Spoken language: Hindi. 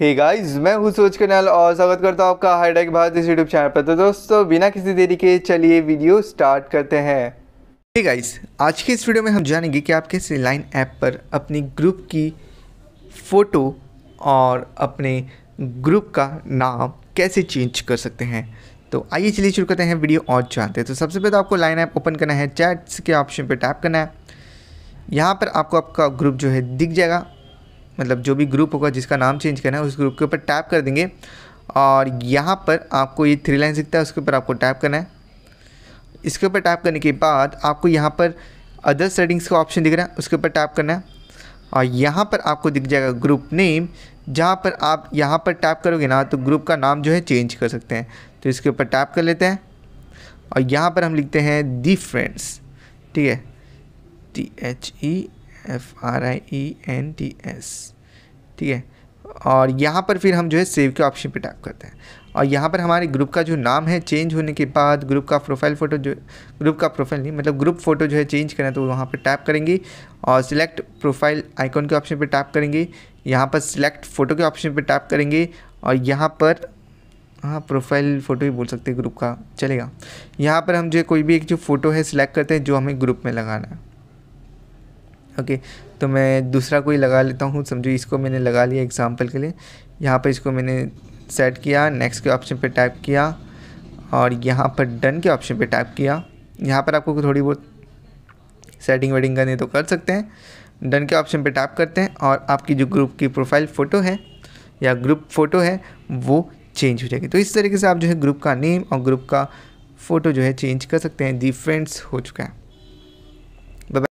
हे guys, मैं हूँ सोच कनाल और स्वागत करता हूँ आपका हाईटेक भारत इस यूट्यूब चैनल पर तो दोस्तों बिना किसी देरी के चलिए वीडियो स्टार्ट करते हैं hey guys, आज के इस वीडियो में हम जानेंगे कि आप कैसे लाइन ऐप पर अपनी ग्रुप की फ़ोटो और अपने ग्रुप का नाम कैसे चेंज कर सकते हैं तो आइए चलिए शुरू करते हैं वीडियो और जानते हैं तो सबसे पहले तो आपको लाइन ऐप ओपन करना है चैट्स के ऑप्शन पर टैप करना है यहाँ पर आपको आपका ग्रुप जो है दिख जाएगा मतलब जो भी ग्रुप होगा जिसका नाम चेंज करना है उस ग्रुप के ऊपर टैप कर देंगे और यहाँ पर आपको ये थ्री लाइन दिखता है उसके ऊपर आपको टैप करना है इसके ऊपर टैप करने के बाद आपको यहाँ पर अदर सेटिंग्स का ऑप्शन दिख रहा है उसके ऊपर टैप करना है और यहाँ पर आपको दिख जाएगा ग्रुप नेम जहाँ पर आप यहाँ पर टैप करोगे ना तो ग्रुप का नाम जो है चेंज कर सकते हैं तो इसके ऊपर टैप कर लेते हैं और यहाँ पर हम लिखते हैं दी फ्रेंड्स ठीक है T H E F R I E N T S ठीक है और यहाँ पर फिर हम जो है सेव के ऑप्शन पे टैप करते हैं और यहाँ पर हमारे ग्रुप का जो नाम है चेंज होने के बाद ग्रुप का प्रोफाइल फ़ोटो जो ग्रुप का प्रोफाइल नहीं मतलब ग्रुप फ़ोटो जो है चेंज करना है तो वहाँ पर टैप करेंगे और सिलेक्ट प्रोफाइल आइकॉन के ऑप्शन पर टैप करेंगे यहाँ पर सिलेक्ट फ़ोटो के ऑप्शन पर टैप करेंगे और यहाँ पर हाँ प्रोफाइल फ़ोटो ही बोल सकते हैं ग्रुप का चलेगा यहाँ पर हम जो कोई भी एक जो फ़ोटो है सिलेक्ट करते हैं जो हमें ग्रुप में लगाना है ओके तो मैं दूसरा कोई लगा लेता हूँ समझो इसको मैंने लगा लिया एग्ज़ाम्पल के लिए यहाँ पर इसको मैंने सेट किया नेक्स्ट के ऑप्शन पर टाइप किया और यहाँ पर डन के ऑप्शन पर टाइप किया यहाँ पर आपको थोड़ी बहुत सेटिंग वेटिंग करनी तो कर सकते हैं डन के ऑप्शन पर टैप करते हैं और आपकी जो ग्रुप की प्रोफाइल फ़ोटो है या ग्रुप फ़ोटो है वो चेंज हो जाएगी तो इस तरीके से आप जो है ग्रुप का नेम और ग्रुप का फ़ोटो जो है चेंज कर सकते हैं डिफ्रेंस हो चुका है